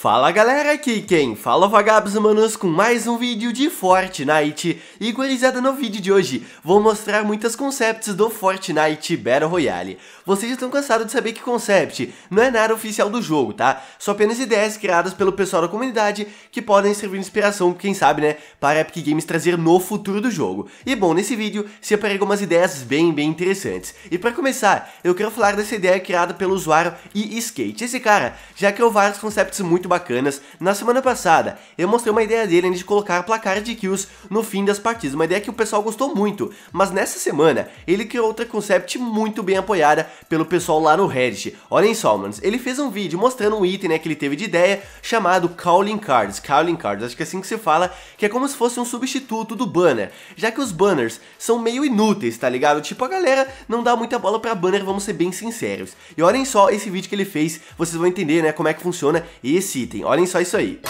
Fala galera, aqui quem fala é vagabos humanos com mais um vídeo de Fortnite E gurizada, no vídeo de hoje vou mostrar muitas concepts do Fortnite Battle Royale Vocês já estão cansados de saber que concept não é nada oficial do jogo, tá? São apenas ideias criadas pelo pessoal da comunidade que podem servir de inspiração, quem sabe né, para a Epic Games trazer no futuro do jogo E bom, nesse vídeo separei algumas ideias bem, bem interessantes E para começar, eu quero falar dessa ideia criada pelo usuário e Skate Esse cara já criou vários concepts muito muito bacanas. Na semana passada, eu mostrei uma ideia dele de colocar placar de kills no fim das partidas, uma ideia que o pessoal gostou muito, mas nessa semana, ele criou outra concept muito bem apoiada pelo pessoal lá no Reddit. Olhem só, mano ele fez um vídeo mostrando um item, né, que ele teve de ideia, chamado Calling Cards, Calling Cards, acho que é assim que se fala, que é como se fosse um substituto do banner, já que os banners são meio inúteis, tá ligado? Tipo, a galera não dá muita bola pra banner, vamos ser bem sinceros. E olhem só esse vídeo que ele fez, vocês vão entender, né, como é que funciona esse item. Olhem só isso aí.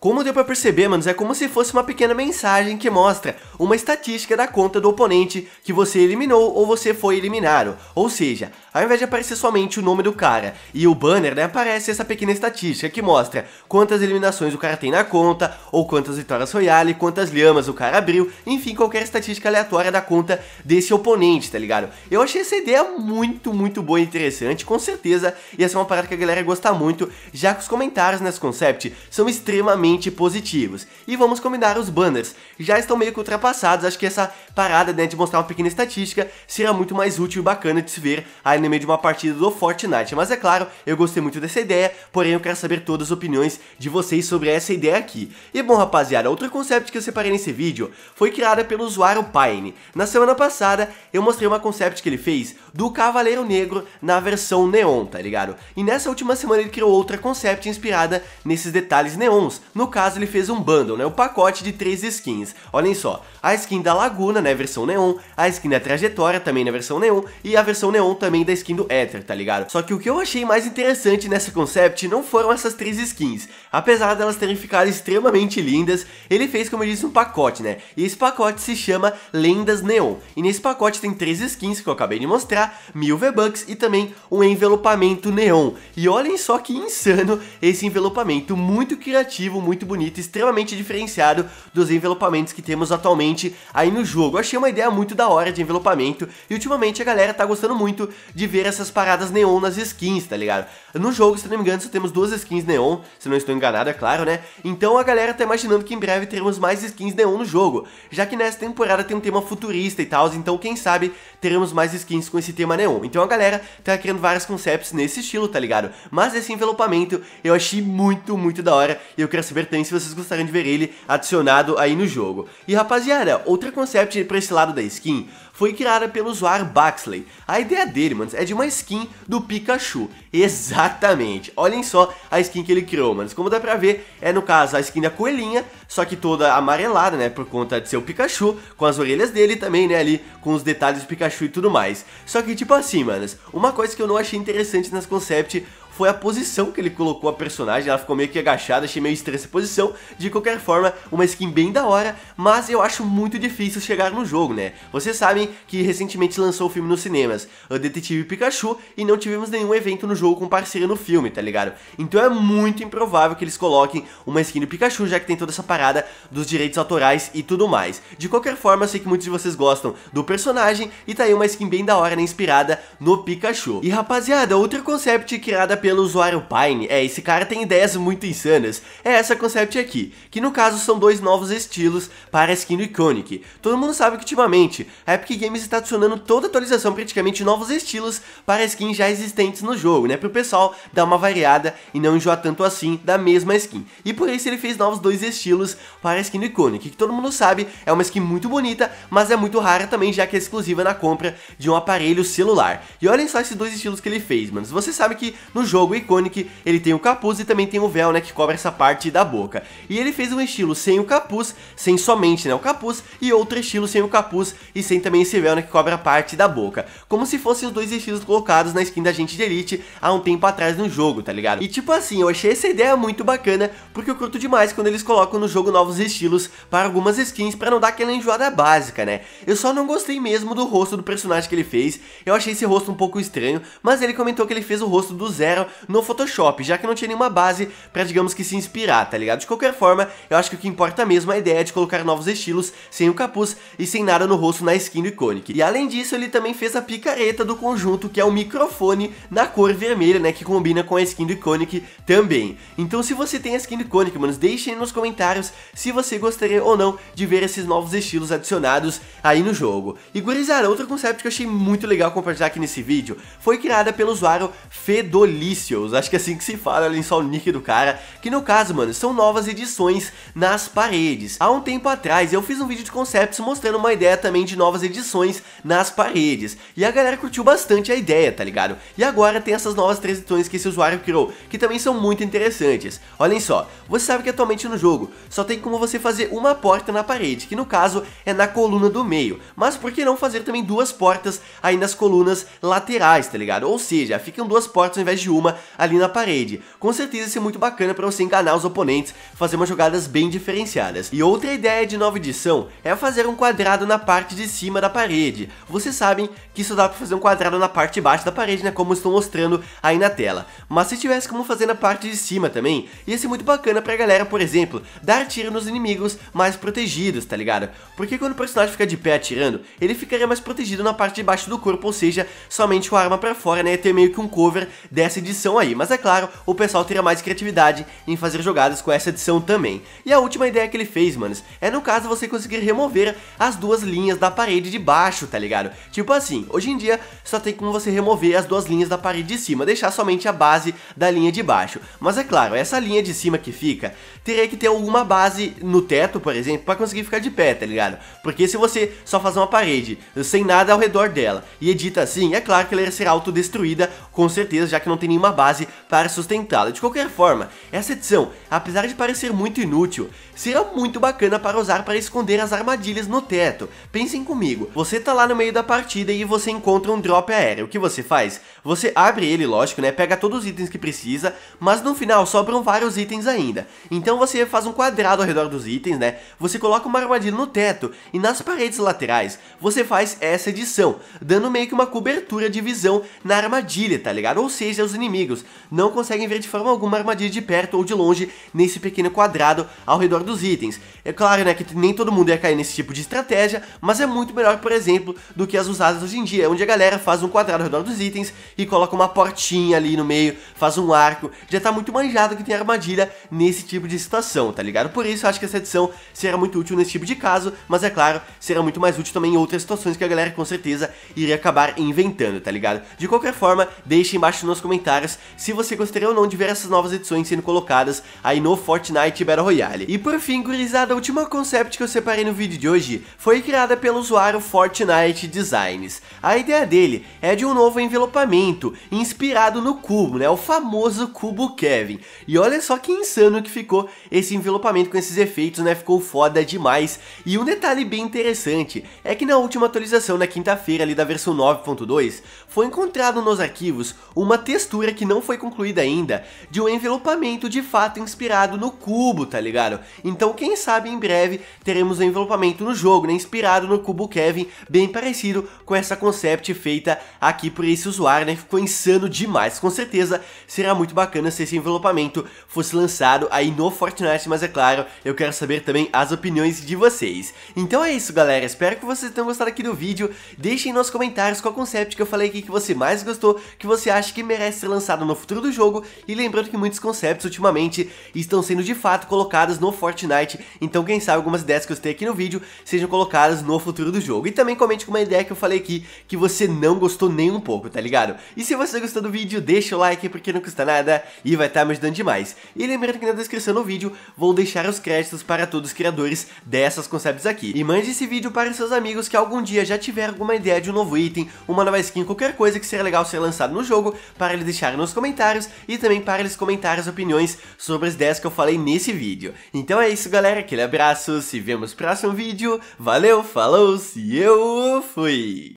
Como deu pra perceber, manos, é como se fosse uma pequena mensagem que mostra uma estatística da conta do oponente que você eliminou ou você foi eliminado. Ou seja, ao invés de aparecer somente o nome do cara e o banner, né, aparece essa pequena estatística que mostra quantas eliminações o cara tem na conta, ou quantas vitórias royale, quantas lhamas o cara abriu, enfim, qualquer estatística aleatória da conta desse oponente, tá ligado? Eu achei essa ideia muito, muito boa e interessante, com certeza e essa é uma parada que a galera gosta gostar muito, já que os comentários nesse né, concept são extremamente extremamente positivos. E vamos combinar, os banners já estão meio que ultrapassados, acho que essa parada né, de mostrar uma pequena estatística será muito mais útil e bacana de se ver aí no meio de uma partida do Fortnite. Mas é claro, eu gostei muito dessa ideia, porém eu quero saber todas as opiniões de vocês sobre essa ideia aqui. E bom rapaziada, outro concept que eu separei nesse vídeo foi criada pelo usuário Pine. Na semana passada eu mostrei uma concept que ele fez do Cavaleiro Negro na versão Neon, tá ligado? E nessa última semana ele criou outra concept inspirada nesses detalhes neons, no caso, ele fez um bundle, né? O um pacote de três skins. Olhem só, a skin da Laguna, né? Versão neon, a skin da Trajetória também na né? versão neon e a versão neon também da skin do Ether, tá ligado? Só que o que eu achei mais interessante nessa concept não foram essas três skins. Apesar delas terem ficado extremamente lindas, ele fez, como eu disse, um pacote, né? E esse pacote se chama Lendas Neon. E nesse pacote tem três skins que eu acabei de mostrar, mil V-Bucks e também um envelopamento neon. E olhem só que insano esse envelopamento, muito criativo, muito bonito, extremamente diferenciado dos envelopamentos que temos atualmente aí no jogo. Eu achei uma ideia muito da hora de envelopamento e ultimamente a galera tá gostando muito de ver essas paradas neon nas skins, tá ligado? No jogo, se não me engano, só temos duas skins neon, se não estou enganado, é claro, né? Então a galera tá imaginando que em breve teremos mais skins neon no jogo, já que nessa temporada tem um tema futurista e tal, então quem sabe teremos mais skins com esse tema neon. Então a galera tá criando vários concepts nesse estilo, tá ligado? Mas esse envelopamento eu achei muito, muito da hora e eu quero saber também se vocês gostariam de ver ele adicionado aí no jogo. E rapaziada, outro concept pra esse lado da skin foi criada pelo usuário Baxley. A ideia dele, mano, é de uma skin do Pikachu. Exatamente. Olhem só a skin que ele criou, mano. Como dá pra ver, é no caso a skin da coelhinha, só que toda amarelada, né, por conta de ser o Pikachu, com as orelhas dele também, né, ali, com os detalhes do Pikachu e tudo mais. Só que, tipo assim, mano. uma coisa que eu não achei interessante nas concepts foi a posição que ele colocou a personagem, ela ficou meio que agachada, achei meio estranha essa posição. De qualquer forma, uma skin bem da hora, mas eu acho muito difícil chegar no jogo, né? Vocês sabem que recentemente lançou o filme nos cinemas, o Detetive Pikachu, e não tivemos nenhum evento no jogo com parceria no filme, tá ligado? Então é muito improvável que eles coloquem uma skin do Pikachu, já que tem toda essa parada dos direitos autorais e tudo mais. De qualquer forma, eu sei que muitos de vocês gostam do personagem, e tá aí uma skin bem da hora, né, inspirada no Pikachu. E rapaziada, outro concept criado pelo usuário Pine, é, esse cara tem ideias muito insanas, é essa concept aqui, que no caso são dois novos estilos para a skin do Iconic. Todo mundo sabe que ultimamente a Epic Games está adicionando toda atualização praticamente novos estilos para skins já existentes no jogo, né, para o pessoal dar uma variada e não enjoar tanto assim da mesma skin. E por isso ele fez novos dois estilos para a skin do Iconic, que todo mundo sabe é uma skin muito bonita, mas é muito rara também, já que é exclusiva na compra de um aparelho celular. E olhem só esses dois estilos que ele fez, mano, você sabe que no jogo jogo, icônico, ele tem o capuz e também tem o véu, né, que cobre essa parte da boca. E ele fez um estilo sem o capuz, sem somente, né, o capuz, e outro estilo sem o capuz e sem também esse véu, né, que cobre a parte da boca. Como se fossem os dois estilos colocados na skin da gente de Elite há um tempo atrás no jogo, tá ligado? E tipo assim, eu achei essa ideia muito bacana, porque eu curto demais quando eles colocam no jogo novos estilos para algumas skins para não dar aquela enjoada básica, né? Eu só não gostei mesmo do rosto do personagem que ele fez, eu achei esse rosto um pouco estranho, mas ele comentou que ele fez o rosto do Zero fizeram no Photoshop, já que não tinha nenhuma base para digamos que se inspirar, tá ligado? De qualquer forma, eu acho que o que importa mesmo é a ideia de colocar novos estilos sem o capuz e sem nada no rosto na skin do Iconic. E além disso, ele também fez a picareta do conjunto, que é o microfone na cor vermelha, né, que combina com a skin do Iconic também. Então se você tem a skin do Iconic, mano, deixem nos comentários se você gostaria ou não de ver esses novos estilos adicionados aí no jogo. E gurizada, outro conceito que eu achei muito legal compartilhar aqui nesse vídeo foi criada pelo usuário Fedoli acho que é assim que se fala só o nick do cara, que no caso, mano, são novas edições nas paredes. Há um tempo atrás eu fiz um vídeo de concepts mostrando uma ideia também de novas edições nas paredes, e a galera curtiu bastante a ideia, tá ligado? E agora tem essas novas transições que esse usuário criou, que também são muito interessantes. Olhem só, você sabe que atualmente no jogo só tem como você fazer uma porta na parede, que no caso é na coluna do meio, mas por que não fazer também duas portas aí nas colunas laterais, tá ligado? Ou seja, ficam duas portas ao invés de uma uma ali na parede. Com certeza isso é muito bacana para você enganar os oponentes, fazer umas jogadas bem diferenciadas. E outra ideia de nova edição é fazer um quadrado na parte de cima da parede. Vocês sabem que isso dá para fazer um quadrado na parte de baixo da parede, né, como estou mostrando aí na tela. Mas se tivesse como fazer na parte de cima também, ia ser muito bacana pra galera, por exemplo, dar tiro nos inimigos mais protegidos, tá ligado? Porque quando o personagem fica de pé atirando, ele ficaria mais protegido na parte de baixo do corpo, ou seja, somente o arma pra fora, né, ia ter meio que um cover dessa edição edição aí, mas é claro, o pessoal teria mais criatividade em fazer jogadas com essa edição também. E a última ideia que ele fez, manos, é no caso você conseguir remover as duas linhas da parede de baixo, tá ligado? Tipo assim, hoje em dia só tem como você remover as duas linhas da parede de cima, deixar somente a base da linha de baixo. Mas é claro, essa linha de cima que fica, teria que ter alguma base no teto, por exemplo, para conseguir ficar de pé, tá ligado? Porque se você só fazer uma parede sem nada ao redor dela e edita assim, é claro que ela será autodestruída, com certeza, já que não tem nenhum uma base para sustentá lo De qualquer forma, essa edição, apesar de parecer muito inútil, será muito bacana para usar para esconder as armadilhas no teto. Pensem comigo, você tá lá no meio da partida e você encontra um drop aéreo, o que você faz? Você abre ele, lógico, né? Pega todos os itens que precisa, mas no final sobram vários itens ainda. Então você faz um quadrado ao redor dos itens, né? Você coloca uma armadilha no teto e nas paredes laterais você faz essa edição, dando meio que uma cobertura de visão na armadilha, tá ligado? Ou seja, os inimigos não conseguem ver de forma alguma a armadilha de perto ou de longe nesse pequeno quadrado ao redor dos itens. É claro, né, que nem todo mundo ia cair nesse tipo de estratégia, mas é muito melhor, por exemplo, do que as usadas hoje em dia, onde a galera faz um quadrado ao redor dos itens e coloca uma portinha ali no meio, faz um arco. Já tá muito manjado que tem armadilha nesse tipo de situação, tá ligado? Por isso eu acho que essa edição será muito útil nesse tipo de caso, mas é claro, será muito mais útil também em outras situações que a galera com certeza iria acabar inventando, tá ligado? De qualquer forma, deixe embaixo nos comentários se você gostaria ou não de ver essas novas edições sendo colocadas aí no Fortnite Battle Royale. E por fim, gurizada, a última concept que eu separei no vídeo de hoje foi criada pelo usuário Fortnite Designs. A ideia dele é de um novo envelopamento movimento inspirado no cubo, né? O famoso cubo Kevin. E olha só que insano que ficou esse envelopamento com esses efeitos, né? Ficou foda demais. E um detalhe bem interessante é que na última atualização, na quinta-feira ali da versão 9.2, foi encontrado nos arquivos uma textura que não foi concluída ainda de um envelopamento de fato inspirado no cubo, tá ligado? Então quem sabe em breve teremos um envelopamento no jogo, né? Inspirado no cubo Kevin, bem parecido com essa concept feita aqui por esse usuário, né? ficou insano demais. Com certeza será muito bacana se esse envelopamento fosse lançado aí no Fortnite, mas é claro, eu quero saber também as opiniões de vocês. Então é isso, galera. Espero que vocês tenham gostado aqui do vídeo. Deixem nos comentários qual concept que eu falei aqui que você mais gostou, que você acha que merece ser lançado no futuro do jogo. E lembrando que muitos concepts ultimamente estão sendo de fato colocados no Fortnite, então quem sabe algumas ideias que eu citei aqui no vídeo sejam colocadas no futuro do jogo. E também comente com uma ideia que eu falei aqui que você não gostou nem um pouco, tá ligado? E se você gostou do vídeo, deixa o like porque não custa nada e vai estar tá me ajudando demais. E lembrando que na descrição do vídeo vou deixar os créditos para todos os criadores dessas concepts aqui. E mande esse vídeo para seus amigos que algum dia já tiveram alguma ideia de um novo item, uma nova skin, qualquer coisa que seria legal ser lançado no jogo, para eles deixarem nos comentários e também para eles comentarem as opiniões sobre as ideias que eu falei nesse vídeo. Então é isso galera, aquele abraço, se vemos no próximo vídeo, valeu, falou, se eu fui!